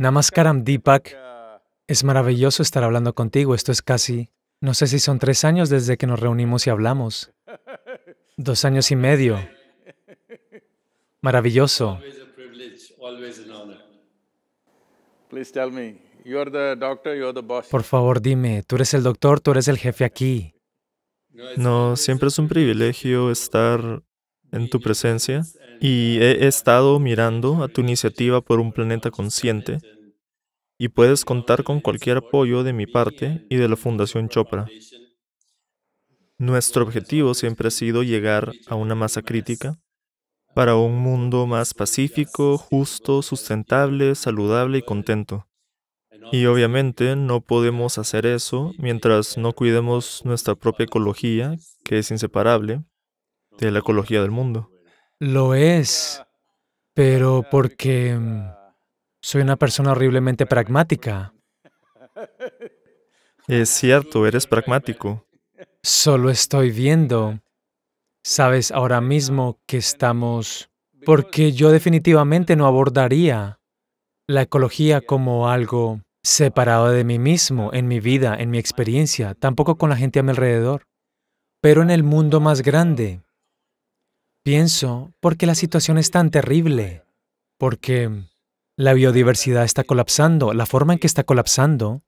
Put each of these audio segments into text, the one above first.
Namaskaram Deepak, es maravilloso estar hablando contigo. Esto es casi, no sé si son tres años desde que nos reunimos y hablamos. Dos años y medio. Maravilloso. Por favor, dime, tú eres el doctor, tú eres el jefe aquí. No, siempre es un privilegio estar en tu presencia y he estado mirando a tu iniciativa por un planeta consciente y puedes contar con cualquier apoyo de mi parte y de la Fundación Chopra. Nuestro objetivo siempre ha sido llegar a una masa crítica para un mundo más pacífico, justo, sustentable, saludable y contento. Y obviamente no podemos hacer eso mientras no cuidemos nuestra propia ecología, que es inseparable, de la ecología del mundo. Lo es, pero porque mm, soy una persona horriblemente pragmática. Es cierto, eres pragmático. Solo estoy viendo, sabes, ahora mismo que estamos... Porque yo definitivamente no abordaría la ecología como algo separado de mí mismo, en mi vida, en mi experiencia, tampoco con la gente a mi alrededor, pero en el mundo más grande, Pienso, porque la situación es tan terrible, porque la biodiversidad está colapsando, la forma en que está colapsando.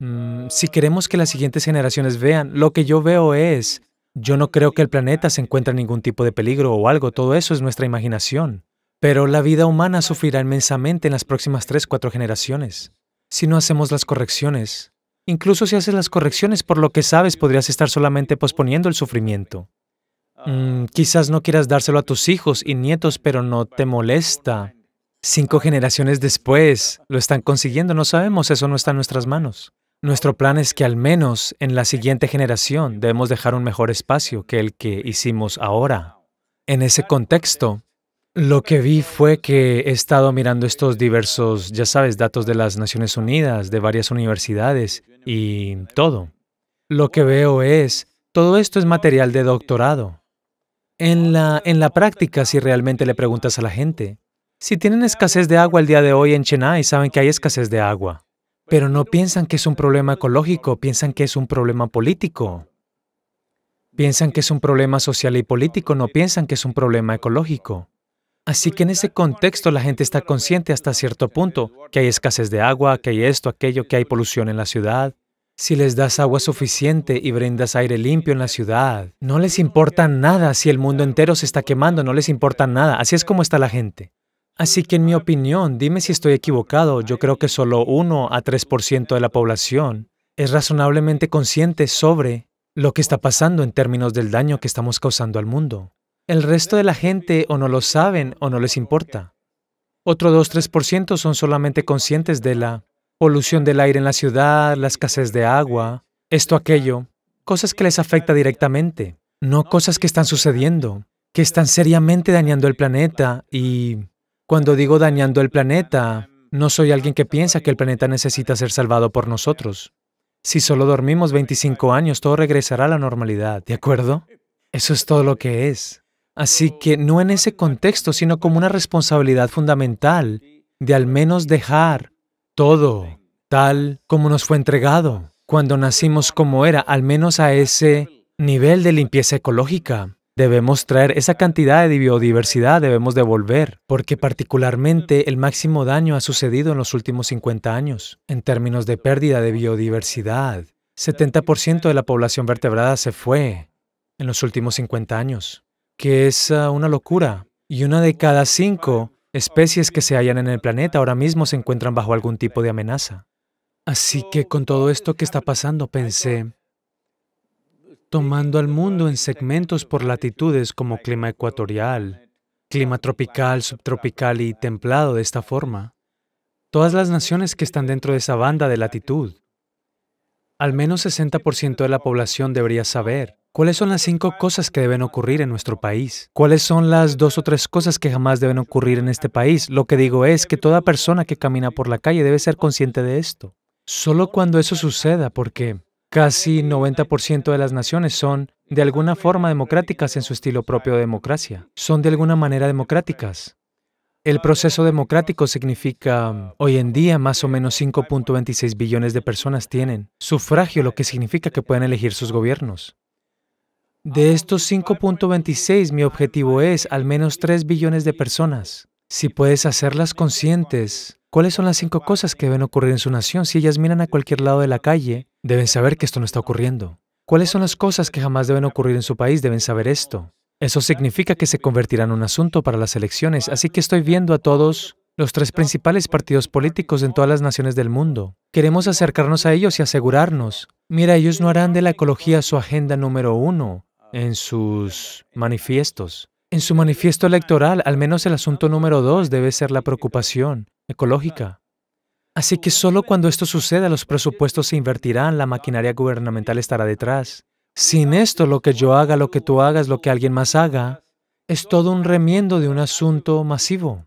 Mm, si queremos que las siguientes generaciones vean, lo que yo veo es, yo no creo que el planeta se encuentre en ningún tipo de peligro o algo, todo eso es nuestra imaginación. Pero la vida humana sufrirá inmensamente en las próximas tres, cuatro generaciones. Si no hacemos las correcciones, incluso si haces las correcciones por lo que sabes, podrías estar solamente posponiendo el sufrimiento. Mm, quizás no quieras dárselo a tus hijos y nietos, pero no te molesta. Cinco generaciones después lo están consiguiendo, no sabemos, eso no está en nuestras manos. Nuestro plan es que al menos en la siguiente generación debemos dejar un mejor espacio que el que hicimos ahora. En ese contexto, lo que vi fue que he estado mirando estos diversos, ya sabes, datos de las Naciones Unidas, de varias universidades y todo. Lo que veo es, todo esto es material de doctorado. En la, práctica, si realmente le preguntas a la gente, si tienen escasez de agua el día de hoy en Chennai, saben que hay escasez de agua, pero no piensan que es un problema ecológico, piensan que es un problema político. Piensan que es un problema social y político, no piensan que es un problema ecológico. Así que en ese contexto la gente está consciente hasta cierto punto que hay escasez de agua, que hay esto, aquello, que hay polución en la ciudad, si les das agua suficiente y brindas aire limpio en la ciudad, no les importa nada si el mundo entero se está quemando, no les importa nada. Así es como está la gente. Así que en mi opinión, dime si estoy equivocado, yo creo que solo 1 a 3% de la población es razonablemente consciente sobre lo que está pasando en términos del daño que estamos causando al mundo. El resto de la gente o no lo saben o no les importa. Otro 2-3% son solamente conscientes de la polución del aire en la ciudad, la escasez de agua, esto, aquello, cosas que les afecta directamente, no cosas que están sucediendo, que están seriamente dañando el planeta y cuando digo dañando el planeta, no soy alguien que piensa que el planeta necesita ser salvado por nosotros. Si solo dormimos 25 años, todo regresará a la normalidad, ¿de acuerdo? Eso es todo lo que es. Así que no en ese contexto, sino como una responsabilidad fundamental de al menos dejar todo tal como nos fue entregado cuando nacimos como era, al menos a ese nivel de limpieza ecológica. Debemos traer esa cantidad de biodiversidad, debemos devolver, porque particularmente el máximo daño ha sucedido en los últimos 50 años en términos de pérdida de biodiversidad. 70% de la población vertebrada se fue en los últimos 50 años, que es ah, una locura. Y una de cada cinco Especies que se hallan en el planeta ahora mismo se encuentran bajo algún tipo de amenaza. Así que con todo esto que está pasando, pensé, tomando al mundo en segmentos por latitudes como clima ecuatorial, clima tropical, subtropical y templado de esta forma, todas las naciones que están dentro de esa banda de latitud, al menos 60% de la población debería saber ¿Cuáles son las cinco cosas que deben ocurrir en nuestro país? ¿Cuáles son las dos o tres cosas que jamás deben ocurrir en este país? Lo que digo es que toda persona que camina por la calle debe ser consciente de esto. Solo cuando eso suceda, porque casi 90% de las naciones son de alguna forma democráticas en su estilo propio de democracia. Son de alguna manera democráticas. El proceso democrático significa, hoy en día, más o menos 5.26 billones de personas tienen sufragio, lo que significa que pueden elegir sus gobiernos. De estos 5.26, mi objetivo es al menos 3 billones de personas. Si puedes hacerlas conscientes, ¿cuáles son las cinco cosas que deben ocurrir en su nación? Si ellas miran a cualquier lado de la calle, deben saber que esto no está ocurriendo. ¿Cuáles son las cosas que jamás deben ocurrir en su país? Deben saber esto. Eso significa que se convertirá en un asunto para las elecciones, así que estoy viendo a todos los tres principales partidos políticos en todas las naciones del mundo. Queremos acercarnos a ellos y asegurarnos. Mira, ellos no harán de la ecología su agenda número uno en sus manifiestos. En su manifiesto electoral, al menos el asunto número dos debe ser la preocupación ecológica. Así que solo cuando esto suceda, los presupuestos se invertirán, la maquinaria gubernamental estará detrás. Sin esto, lo que yo haga, lo que tú hagas, lo que alguien más haga, es todo un remiendo de un asunto masivo.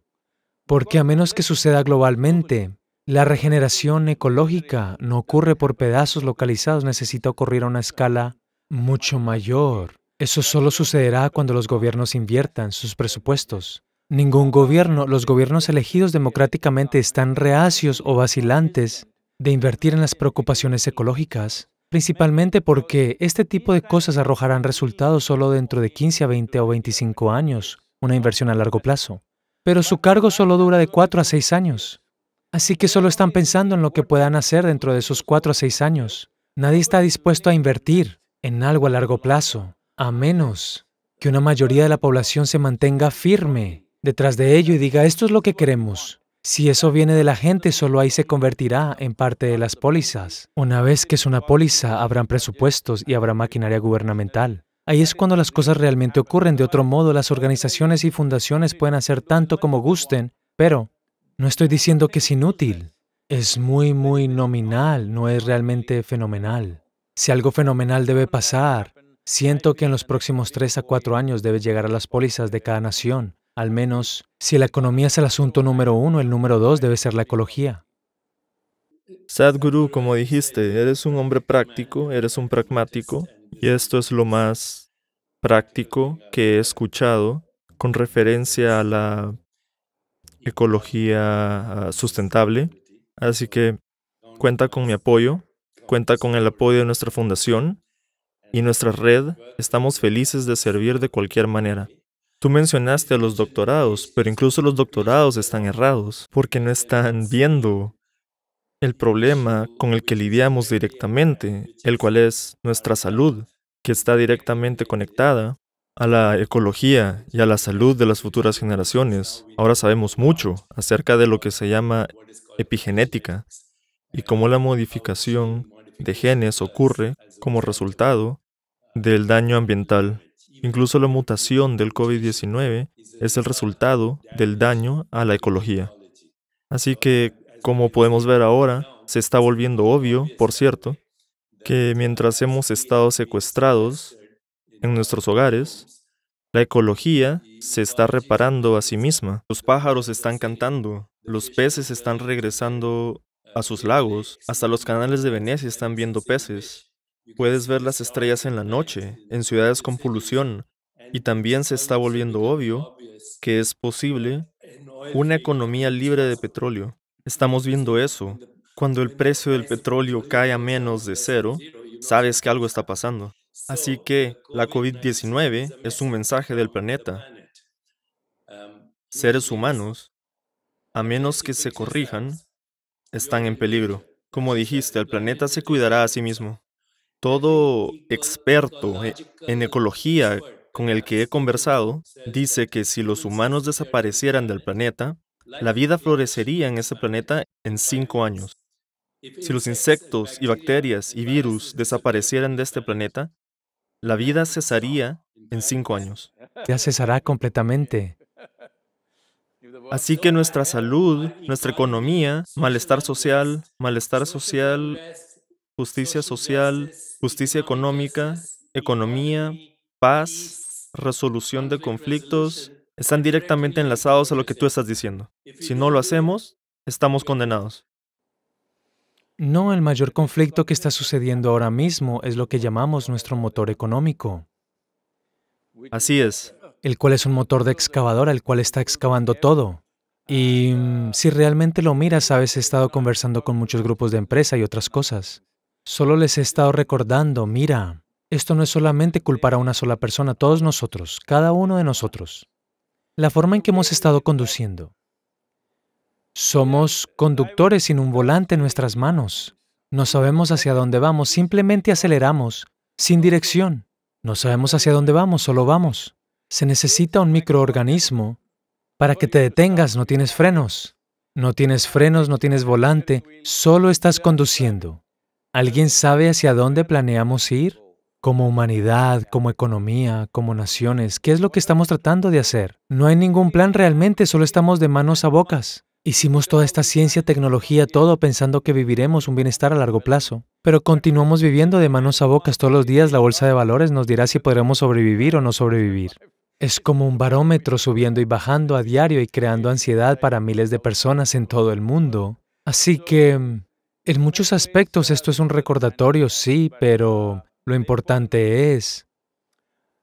Porque a menos que suceda globalmente, la regeneración ecológica no ocurre por pedazos localizados, necesita ocurrir a una escala mucho mayor. Eso solo sucederá cuando los gobiernos inviertan sus presupuestos. Ningún gobierno, los gobiernos elegidos democráticamente están reacios o vacilantes de invertir en las preocupaciones ecológicas, principalmente porque este tipo de cosas arrojarán resultados solo dentro de 15 a 20 o 25 años, una inversión a largo plazo. Pero su cargo solo dura de 4 a 6 años. Así que solo están pensando en lo que puedan hacer dentro de esos 4 a 6 años. Nadie está dispuesto a invertir en algo a largo plazo, a menos que una mayoría de la población se mantenga firme detrás de ello y diga, esto es lo que queremos. Si eso viene de la gente, solo ahí se convertirá en parte de las pólizas. Una vez que es una póliza, habrán presupuestos y habrá maquinaria gubernamental. Ahí es cuando las cosas realmente ocurren. De otro modo, las organizaciones y fundaciones pueden hacer tanto como gusten, pero no estoy diciendo que es inútil. Es muy, muy nominal, no es realmente fenomenal. Si algo fenomenal debe pasar, siento que en los próximos tres a cuatro años debe llegar a las pólizas de cada nación. Al menos, si la economía es el asunto número uno, el número dos debe ser la ecología. Sadhguru, como dijiste, eres un hombre práctico, eres un pragmático, y esto es lo más práctico que he escuchado con referencia a la ecología sustentable. Así que cuenta con mi apoyo Cuenta con el apoyo de nuestra fundación y nuestra red. Estamos felices de servir de cualquier manera. Tú mencionaste a los doctorados, pero incluso los doctorados están errados porque no están viendo el problema con el que lidiamos directamente, el cual es nuestra salud, que está directamente conectada a la ecología y a la salud de las futuras generaciones. Ahora sabemos mucho acerca de lo que se llama epigenética y cómo la modificación de genes ocurre como resultado del daño ambiental. Incluso la mutación del COVID-19 es el resultado del daño a la ecología. Así que, como podemos ver ahora, se está volviendo obvio, por cierto, que mientras hemos estado secuestrados en nuestros hogares, la ecología se está reparando a sí misma. Los pájaros están cantando, los peces están regresando a sus lagos, hasta los canales de Venecia están viendo peces. Puedes ver las estrellas en la noche, en ciudades con polución, y también se está volviendo obvio que es posible una economía libre de petróleo. Estamos viendo eso. Cuando el precio del petróleo cae a menos de cero, sabes que algo está pasando. Así que la COVID-19 es un mensaje del planeta. Seres humanos, a menos que se corrijan, están en peligro. Como dijiste, el planeta se cuidará a sí mismo. Todo experto e-, en ecología con el que he conversado dice que si los humanos desaparecieran del planeta, la vida florecería en ese planeta en cinco años. Si los insectos y bacterias y virus desaparecieran de este planeta, la vida cesaría en cinco años. Ya cesará completamente. Así que nuestra salud, nuestra economía, malestar social, malestar social, justicia social, justicia económica, economía, paz, resolución de conflictos, están directamente enlazados a lo que tú estás diciendo. Si no lo hacemos, estamos condenados. No, el mayor conflicto que está sucediendo ahora mismo es lo que llamamos nuestro motor económico. Así es el cual es un motor de excavadora, el cual está excavando todo. Y mm, si realmente lo miras, he estado conversando con muchos grupos de empresa y otras cosas. Solo les he estado recordando, mira, esto no es solamente culpar a una sola persona, todos nosotros, cada uno de nosotros. La forma en que hemos estado conduciendo. Somos conductores sin un volante en nuestras manos. No sabemos hacia dónde vamos, simplemente aceleramos, sin dirección. No sabemos hacia dónde vamos, solo vamos. Se necesita un microorganismo para que te detengas, no tienes frenos. No tienes frenos, no tienes volante, solo estás conduciendo. ¿Alguien sabe hacia dónde planeamos ir? Como humanidad, como economía, como naciones, ¿qué es lo que estamos tratando de hacer? No hay ningún plan realmente, solo estamos de manos a bocas. Hicimos toda esta ciencia, tecnología, todo pensando que viviremos un bienestar a largo plazo. Pero continuamos viviendo de manos a bocas todos los días. La bolsa de valores nos dirá si podremos sobrevivir o no sobrevivir. Es como un barómetro subiendo y bajando a diario y creando ansiedad para miles de personas en todo el mundo. Así que, en muchos aspectos esto es un recordatorio, sí, pero lo importante es,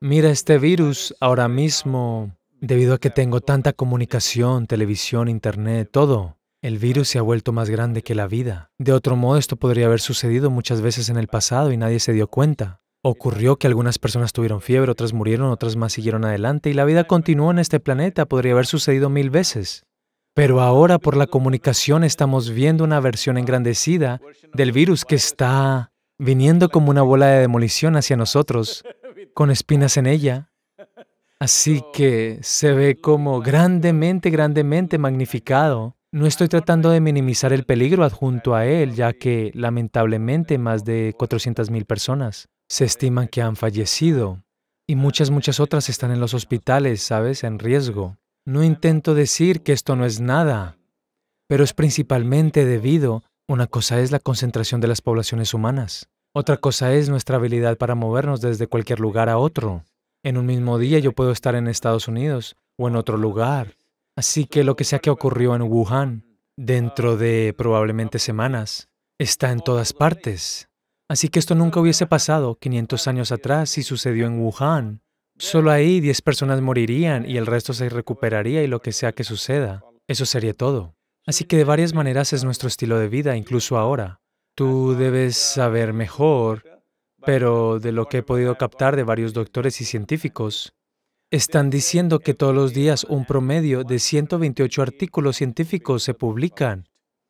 mira este virus ahora mismo, debido a que tengo tanta comunicación, televisión, internet, todo, el virus se ha vuelto más grande que la vida. De otro modo, esto podría haber sucedido muchas veces en el pasado y nadie se dio cuenta. Ocurrió que algunas personas tuvieron fiebre, otras murieron, otras más siguieron adelante y la vida continuó en este planeta, podría haber sucedido mil veces. Pero ahora por la comunicación estamos viendo una versión engrandecida del virus que está viniendo como una bola de demolición hacia nosotros, con espinas en ella. Así que se ve como grandemente, grandemente magnificado. No estoy tratando de minimizar el peligro adjunto a él, ya que lamentablemente más de 400.000 personas se estiman que han fallecido y muchas, muchas otras están en los hospitales, ¿sabes?, en riesgo. No intento decir que esto no es nada, pero es principalmente debido, una cosa es la concentración de las poblaciones humanas, otra cosa es nuestra habilidad para movernos desde cualquier lugar a otro. En un mismo día yo puedo estar en Estados Unidos o en otro lugar. Así que lo que sea que ocurrió en Wuhan, dentro de probablemente semanas, está en todas partes. Así que esto nunca hubiese pasado 500 años atrás si sucedió en Wuhan. Solo ahí 10 personas morirían y el resto se recuperaría y lo que sea que suceda. Eso sería todo. Así que de varias maneras es nuestro estilo de vida, incluso ahora. Tú debes saber mejor, pero de lo que he podido captar de varios doctores y científicos, están diciendo que todos los días un promedio de 128 artículos científicos se publican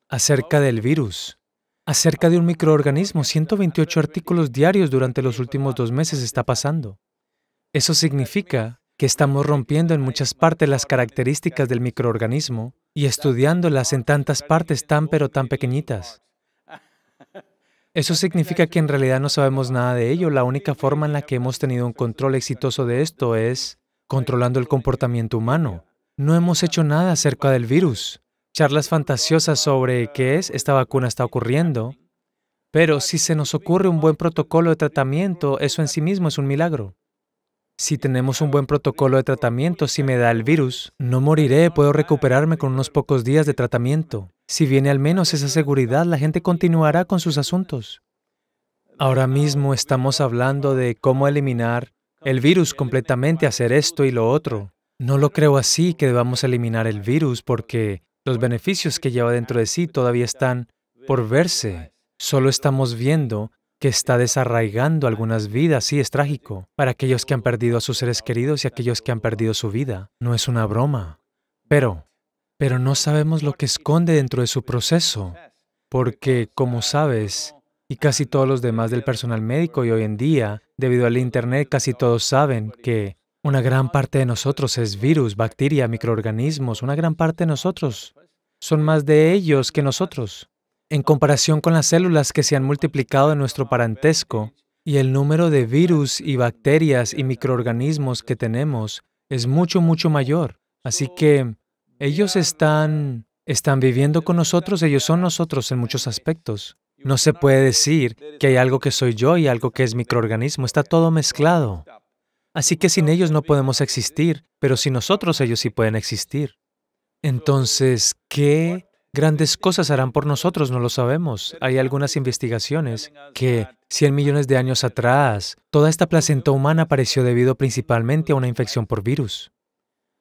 acerca del virus acerca de un microorganismo. 128 artículos diarios durante los últimos dos meses está pasando. Eso significa que estamos rompiendo en muchas partes las características del microorganismo y estudiándolas en tantas partes tan pero tan pequeñitas. Eso significa que en realidad no sabemos nada de ello. La única forma en la que hemos tenido un control exitoso de esto es controlando el comportamiento humano. No hemos hecho nada acerca del virus charlas fantasiosas sobre qué es esta vacuna está ocurriendo, pero si se nos ocurre un buen protocolo de tratamiento, eso en sí mismo es un milagro. Si tenemos un buen protocolo de tratamiento, si me da el virus, no moriré, puedo recuperarme con unos pocos días de tratamiento. Si viene al menos esa seguridad, la gente continuará con sus asuntos. Ahora mismo estamos hablando de cómo eliminar el virus completamente, hacer esto y lo otro. No lo creo así que debamos eliminar el virus porque los beneficios que lleva dentro de sí todavía están por verse. Solo estamos viendo que está desarraigando algunas vidas. Sí, es trágico. Para aquellos que han perdido a sus seres queridos y aquellos que han perdido su vida. No es una broma. Pero, pero no sabemos lo que esconde dentro de su proceso. Porque, como sabes, y casi todos los demás del personal médico y hoy en día, debido al Internet, casi todos saben que una gran parte de nosotros es virus, bacteria, microorganismos. Una gran parte de nosotros son más de ellos que nosotros. En comparación con las células que se han multiplicado en nuestro parentesco, y el número de virus y bacterias y microorganismos que tenemos es mucho, mucho mayor. Así que ellos están, están viviendo con nosotros, ellos son nosotros en muchos aspectos. No se puede decir que hay algo que soy yo y algo que es microorganismo, está todo mezclado. Así que sin ellos no podemos existir, pero sin nosotros ellos sí pueden existir. Entonces, ¿qué grandes cosas harán por nosotros? No lo sabemos. Hay algunas investigaciones que 100 millones de años atrás, toda esta placenta humana apareció debido principalmente a una infección por virus.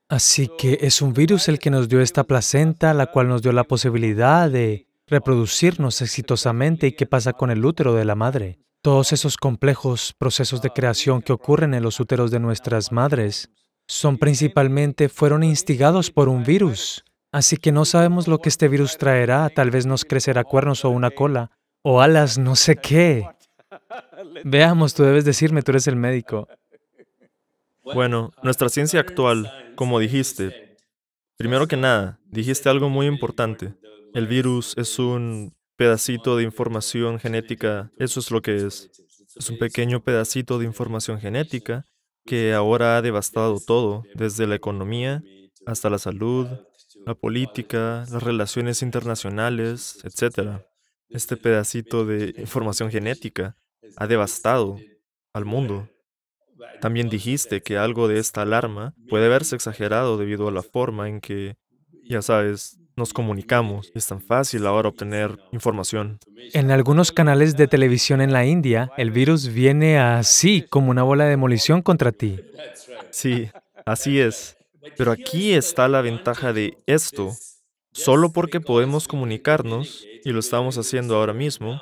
Así que es un virus el que nos dio esta placenta, la cual nos dio la posibilidad de reproducirnos exitosamente y qué pasa con el útero de la madre. Todos esos complejos procesos de creación que ocurren en los úteros de nuestras madres son principalmente, fueron instigados por un virus. Así que no sabemos lo que este virus traerá, tal vez nos crecerá cuernos o una cola, o alas, no sé qué. Veamos, tú debes decirme, tú eres el médico. Bueno, nuestra ciencia actual, como dijiste, primero que nada, dijiste algo muy importante. El virus es un pedacito de información genética, eso es lo que es. Es un pequeño pedacito de información genética que ahora ha devastado todo, desde la economía hasta la salud, la política, las relaciones internacionales, etc. Este pedacito de información genética ha devastado al mundo. También dijiste que algo de esta alarma puede verse exagerado debido a la forma en que, ya sabes, nos comunicamos. Es tan fácil ahora obtener información. En algunos canales de televisión en la India, el virus viene así, como una bola de demolición contra ti. Sí, así es. Pero aquí está la ventaja de esto. Solo porque podemos comunicarnos, y lo estamos haciendo ahora mismo,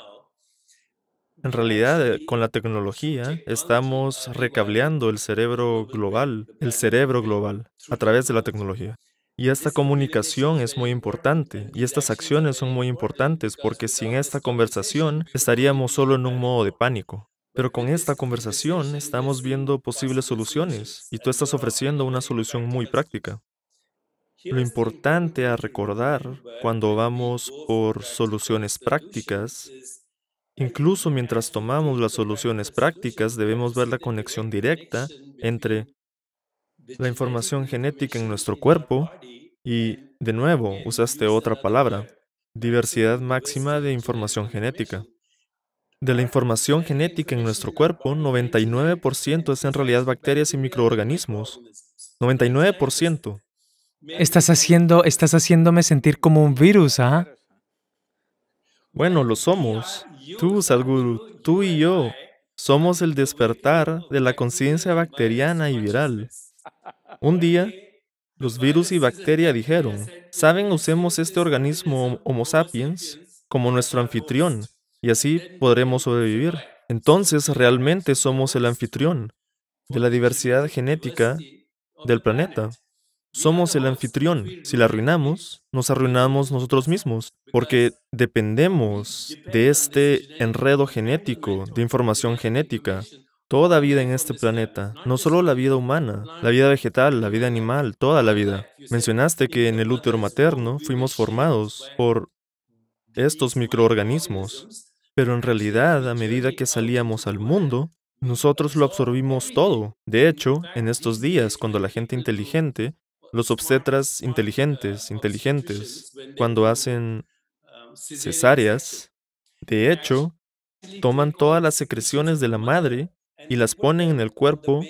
en realidad, eh, con la tecnología, estamos recableando el cerebro global, el cerebro global, a través de la tecnología. Y esta comunicación es muy importante y estas acciones son muy importantes porque sin esta conversación estaríamos solo en un modo de pánico. Pero con esta conversación estamos viendo posibles soluciones y tú estás ofreciendo una solución muy práctica. Lo importante a recordar cuando vamos por soluciones prácticas, incluso mientras tomamos las soluciones prácticas debemos ver la conexión directa entre la información genética en nuestro cuerpo y, de nuevo, usaste otra palabra, diversidad pues, máxima de información genética. De la información genética en nuestro cuerpo, 99% es en realidad bacterias y microorganismos. 99%. Estás haciendo, estás haciéndome sentir como un virus, ¿ah? Bueno, lo somos. Tú, Sadhguru, tú y yo ¿eh? somos el despertar de la conciencia bacteriana y viral. Un día, los virus y bacteria dijeron, saben, usemos este organismo Homo sapiens como nuestro anfitrión y así podremos sobrevivir. Entonces realmente somos el anfitrión de la diversidad genética del planeta. Somos el anfitrión. Si la arruinamos, nos arruinamos nosotros mismos, porque dependemos de este enredo genético, de información genética. Toda vida en este planeta, no solo la vida humana, la vida vegetal, la vida animal, toda la vida. Mencionaste que en el útero materno fuimos formados por estos microorganismos, pero en realidad a medida que salíamos al mundo, nosotros lo absorbimos todo. De hecho, en estos días, cuando la gente inteligente, los obstetras inteligentes, inteligentes, cuando hacen cesáreas, de hecho, toman todas las secreciones de la madre y las ponen en el cuerpo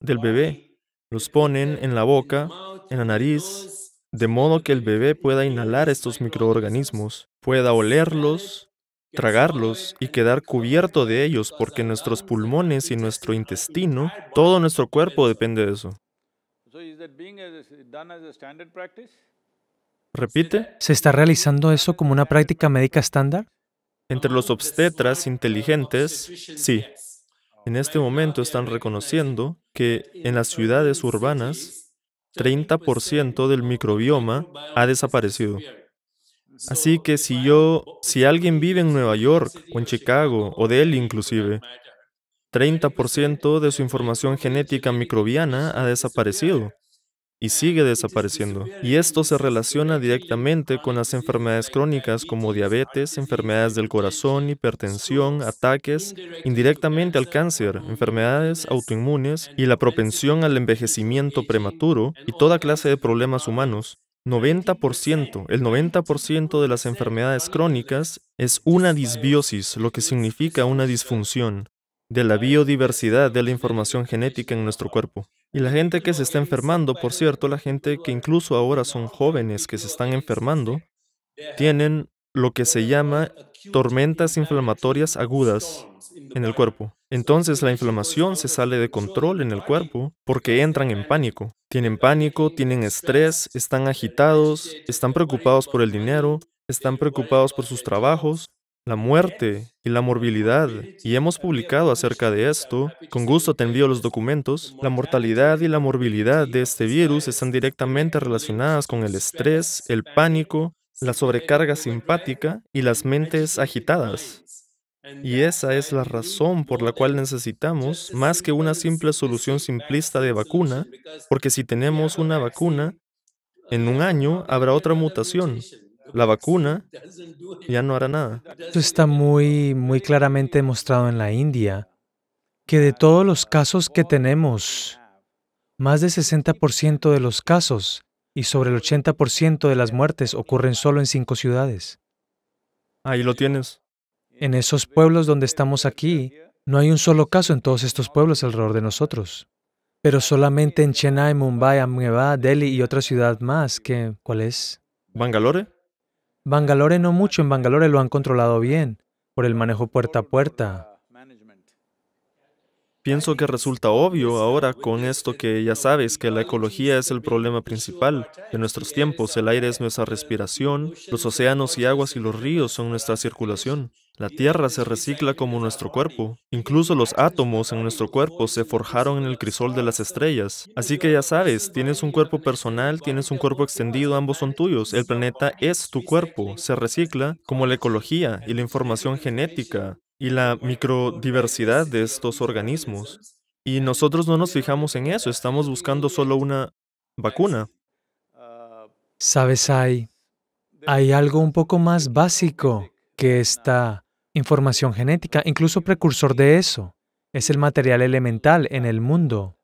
del bebé. Los ponen en la boca, en la nariz, de modo que el bebé pueda inhalar estos microorganismos, pueda olerlos, tragarlos y quedar cubierto de ellos, porque nuestros pulmones y nuestro intestino, todo nuestro cuerpo depende de eso. Repite. ¿Se está realizando eso como una práctica médica estándar? Entre los obstetras inteligentes, sí, en este momento están reconociendo que en las ciudades urbanas, 30% del microbioma ha desaparecido. Así que si yo, si alguien vive en Nueva York o en Chicago o Delhi inclusive, 30% de su información genética microbiana ha desaparecido y sigue desapareciendo. Y esto se relaciona directamente con las enfermedades crónicas como diabetes, enfermedades del corazón, hipertensión, ataques, indirectamente al cáncer, enfermedades autoinmunes y la propensión al envejecimiento prematuro y toda clase de problemas humanos. 90%, el 90% de las enfermedades crónicas es una disbiosis, lo que significa una disfunción de la biodiversidad de la información genética en nuestro cuerpo. Y la gente que se está enfermando, por cierto, la gente que incluso ahora son jóvenes que se están enfermando, tienen lo que se llama tormentas inflamatorias agudas en el cuerpo. Entonces la inflamación se sale de control en el cuerpo porque entran en pánico. Tienen pánico, tienen estrés, están agitados, están preocupados por el dinero, están preocupados por sus trabajos, la muerte y la morbilidad, y hemos publicado acerca de esto, con gusto te envío los documentos, la mortalidad y la morbilidad de este virus están directamente relacionadas con el estrés, el pánico, la sobrecarga simpática y las mentes agitadas. Y esa es la razón por la cual necesitamos más que una simple solución simplista de vacuna, porque si tenemos una vacuna, en un año habrá otra mutación, la vacuna ya no hará nada. Esto está muy, muy claramente demostrado en la India, que de todos los casos que tenemos, más del 60% de los casos y sobre el 80% de las muertes ocurren solo en cinco ciudades. Ahí lo tienes. En esos pueblos donde estamos aquí, no hay un solo caso en todos estos pueblos alrededor de nosotros. Pero solamente en Chennai, Mumbai, Ahmedabad, Delhi y otra ciudad más, que, ¿cuál es? ¿Bangalore? Bangalore no mucho, en Bangalore lo han controlado bien, por el manejo puerta a puerta, Pienso que resulta obvio ahora con esto que ya sabes que la ecología es el problema principal de nuestros tiempos. El aire es nuestra respiración, los océanos y aguas y los ríos son nuestra circulación. La tierra se recicla como nuestro cuerpo. Incluso los átomos en nuestro cuerpo se forjaron en el crisol de las estrellas. Así que ya sabes, tienes un cuerpo personal, tienes un cuerpo extendido, ambos son tuyos. El planeta es tu cuerpo, se recicla como la ecología y la información genética y la microdiversidad de estos organismos. Y nosotros no nos fijamos en eso, estamos buscando solo una vacuna. Sabes, hay, hay algo un poco más básico que esta información genética, incluso precursor de eso. Es el material elemental en el mundo.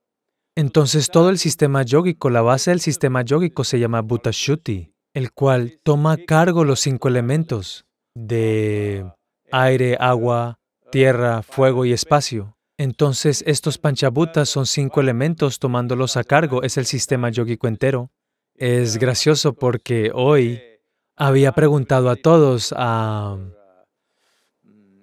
Entonces todo el sistema yógico, la base del sistema yógico se llama Bhutashuti, el cual toma cargo los cinco elementos de aire, agua, tierra, fuego y espacio. Entonces, estos panchabutas son cinco elementos tomándolos a cargo, es el sistema yogico entero. Es gracioso porque hoy había preguntado a todos, a,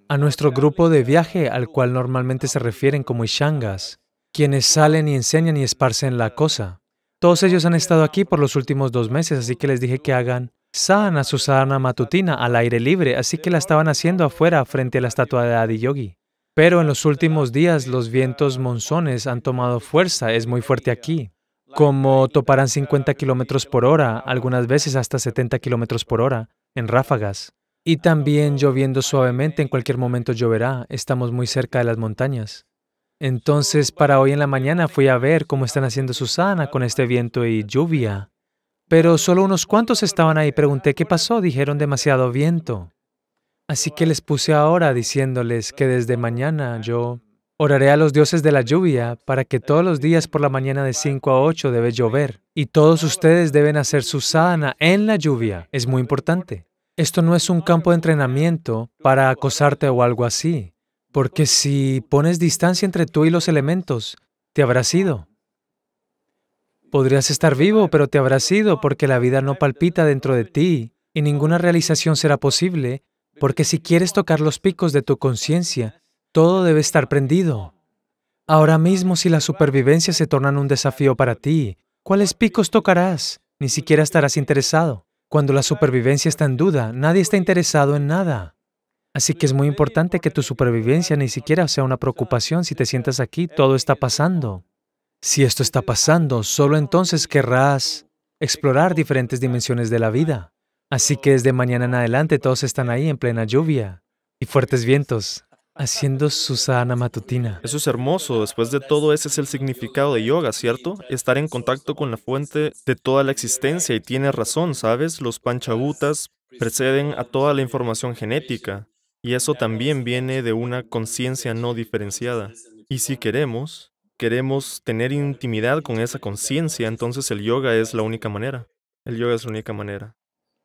a nuestro grupo de viaje, al cual normalmente se refieren como Ishangas, quienes salen y enseñan y esparcen la cosa. Todos ellos han estado aquí por los últimos dos meses, así que les dije que hagan sana Susana matutina al aire libre, así que la estaban haciendo afuera frente a la estatua de Adiyogi. Pero en los últimos días los vientos monzones han tomado fuerza, es muy fuerte aquí. Como toparán 50 kilómetros por hora, algunas veces hasta 70 kilómetros por hora, en ráfagas. Y también lloviendo suavemente, en cualquier momento lloverá, estamos muy cerca de las montañas. Entonces, para hoy en la mañana fui a ver cómo están haciendo Susana con este viento y lluvia. Pero solo unos cuantos estaban ahí. Pregunté qué pasó. Dijeron demasiado viento. Así que les puse ahora diciéndoles que desde mañana yo oraré a los dioses de la lluvia para que todos los días por la mañana de 5 a 8 debe llover. Y todos ustedes deben hacer su sana en la lluvia. Es muy importante. Esto no es un campo de entrenamiento para acosarte o algo así. Porque si pones distancia entre tú y los elementos, te habrás ido. Podrías estar vivo, pero te habrás ido porque la vida no palpita dentro de ti y ninguna realización será posible, porque si quieres tocar los picos de tu conciencia, todo debe estar prendido. Ahora mismo, si la supervivencia se en un desafío para ti, ¿cuáles picos tocarás? Ni siquiera estarás interesado. Cuando la supervivencia está en duda, nadie está interesado en nada. Así que es muy importante que tu supervivencia ni siquiera sea una preocupación si te sientas aquí, todo está pasando. Si esto está pasando, solo entonces querrás explorar diferentes dimensiones de la vida. Así que desde mañana en adelante todos están ahí en plena lluvia y fuertes vientos, haciendo su sadhana matutina. Eso es hermoso. Después de todo, ese es el significado de yoga, ¿cierto? Estar en contacto con la fuente de toda la existencia. Y tienes razón, ¿sabes? Los panchabutas preceden a toda la información genética. Y eso también viene de una conciencia no diferenciada. Y si queremos, queremos tener intimidad con esa conciencia, entonces el yoga es la única manera. El yoga es la única manera,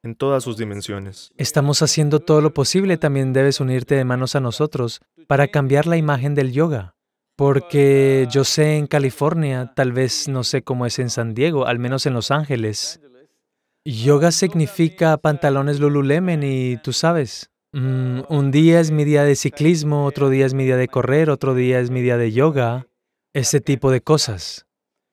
en todas sus dimensiones. Estamos haciendo todo lo posible, también debes unirte de manos a nosotros para cambiar la imagen del yoga. Porque yo sé en California, tal vez no sé cómo es en San Diego, al menos en Los Ángeles, yoga significa pantalones Lululemon y tú sabes. Mm, un día es mi día de ciclismo, otro día es mi día de correr, otro día es mi día de yoga ese tipo de cosas.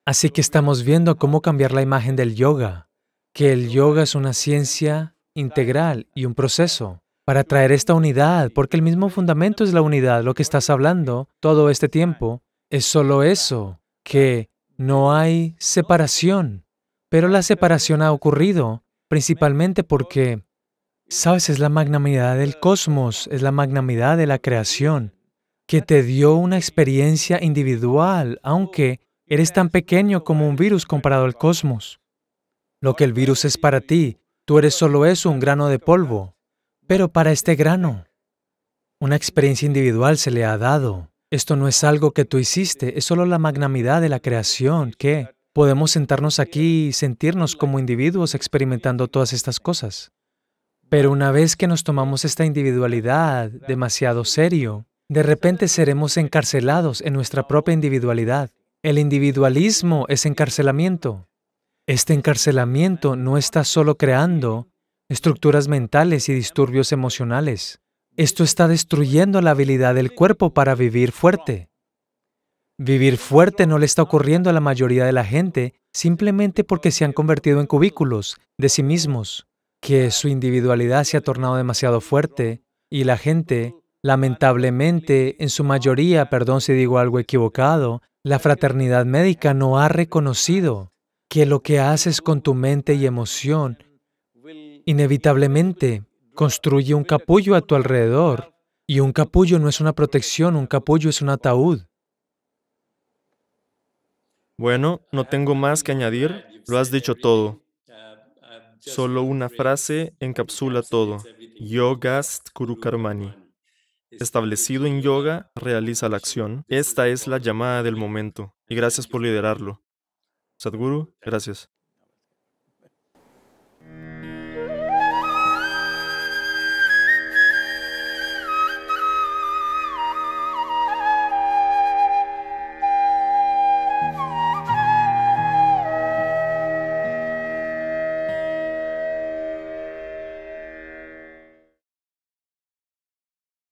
Así que estamos viendo cómo cambiar la imagen del yoga, que el yoga es una ciencia integral y un proceso para traer esta unidad, porque el mismo fundamento es la unidad, lo que estás hablando todo este tiempo es solo eso, que no hay separación, pero la separación ha ocurrido principalmente porque, sabes, es la magnanimidad del cosmos, es la magnanimidad de la creación, que te dio una experiencia individual, aunque eres tan pequeño como un virus comparado al cosmos. Lo que el virus es para ti, tú eres solo eso, un grano de polvo. Pero para este grano, una experiencia individual se le ha dado. Esto no es algo que tú hiciste, es solo la magnanimidad de la creación, que podemos sentarnos aquí y sentirnos como individuos experimentando todas estas cosas. Pero una vez que nos tomamos esta individualidad demasiado serio, de repente seremos encarcelados en nuestra propia individualidad. El individualismo es encarcelamiento. Este encarcelamiento no está solo creando estructuras mentales y disturbios emocionales. Esto está destruyendo la habilidad del cuerpo para vivir fuerte. Vivir fuerte no le está ocurriendo a la mayoría de la gente simplemente porque se han convertido en cubículos de sí mismos, que su individualidad se ha tornado demasiado fuerte y la gente Lamentablemente, en su mayoría, perdón si digo algo equivocado, la fraternidad médica no ha reconocido que lo que haces con tu mente y emoción inevitablemente construye un capullo a tu alrededor. Y un capullo no es una protección, un capullo es un ataúd. Bueno, no tengo más que añadir, lo has dicho todo. Solo una frase encapsula todo. Yogast Karmani establecido en yoga realiza la acción. Esta es la llamada del momento. Y gracias por liderarlo. Sadhguru, gracias.